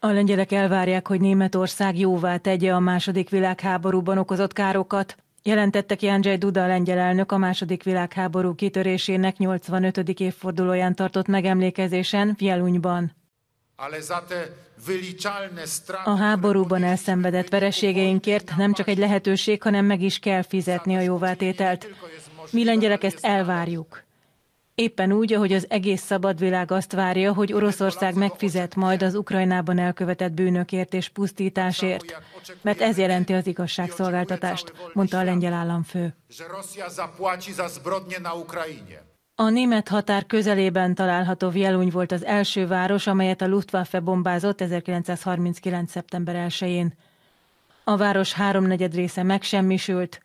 A lengyelek elvárják, hogy Németország jóvá tegye a második világháborúban okozott károkat, jelentettek Andrzej Duda lengyel elnök a második világháború kitörésének 85. évfordulóján tartott megemlékezésen Fjelunyban. A háborúban elszenvedett vereségeinkért nem csak egy lehetőség, hanem meg is kell fizetni a jóvátételt. Mi lengyelek ezt elvárjuk. Éppen úgy, ahogy az egész szabad világ azt várja, hogy Oroszország megfizet majd az Ukrajnában elkövetett bűnökért és pusztításért, mert ez jelenti az igazságszolgáltatást, mondta a lengyel államfő. A német határ közelében található Vjelúny volt az első város, amelyet a Luftwaffe bombázott 1939. szeptember 1-én. A város háromnegyed része megsemmisült,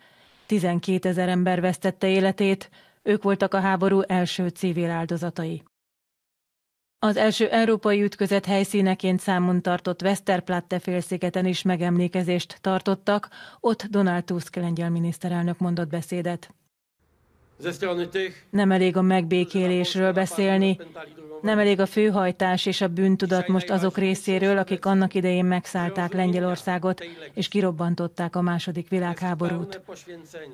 12 ezer ember vesztette életét, ők voltak a háború első civil áldozatai. Az első európai ütközet helyszíneként számon tartott Westerplatte félszigeten is megemlékezést tartottak, ott Donald Tusk lengyel miniszterelnök mondott beszédet. Nem elég a megbékélésről beszélni, nem elég a főhajtás és a bűntudat most azok részéről, akik annak idején megszállták Lengyelországot és kirobbantották a második világháborút.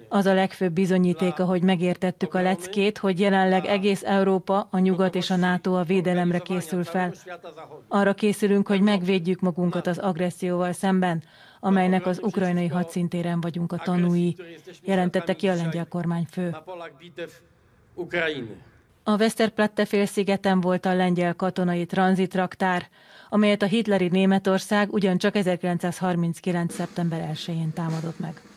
Az a legfőbb bizonyítéka, hogy megértettük a leckét, hogy jelenleg egész Európa, a Nyugat és a NATO a védelemre készül fel. Arra készülünk, hogy megvédjük magunkat az agresszióval szemben, amelynek az ukrajnai hadszintéren vagyunk a tanúi, jelentette ki a lengyel kormányfő. A Westerplatte félszigeten volt a lengyel katonai tranzitraktár, amelyet a hitleri Németország ugyancsak 1939. szeptember 1-én támadott meg.